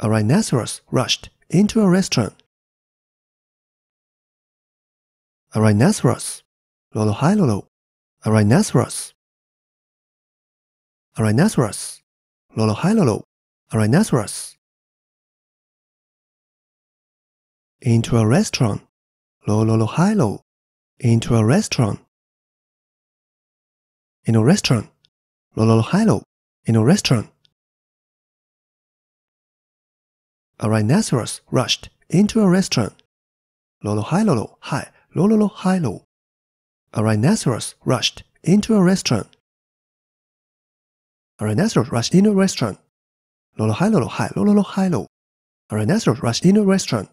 a rhinoceros rushed into a restaurant. A rhinoceros. Lolo hi lolo. A rhinoceros. A rhinoceros. Lolo hi lolo. A rhinoceros. Into a restaurant. Lolo lo hi lolo. Into a restaurant. In a restaurant. Lolo lo hi lolo. In a restaurant. a rhinoceros rushed into a restaurant. Lolo hi lolo hi, lolo lo hi lo. A rhinoceros rushed into a restaurant. A rhinoceros rushed into a restaurant. Lolo hi lolo hi, lolo lo hi lo. A rhinoceros rushed into a restaurant.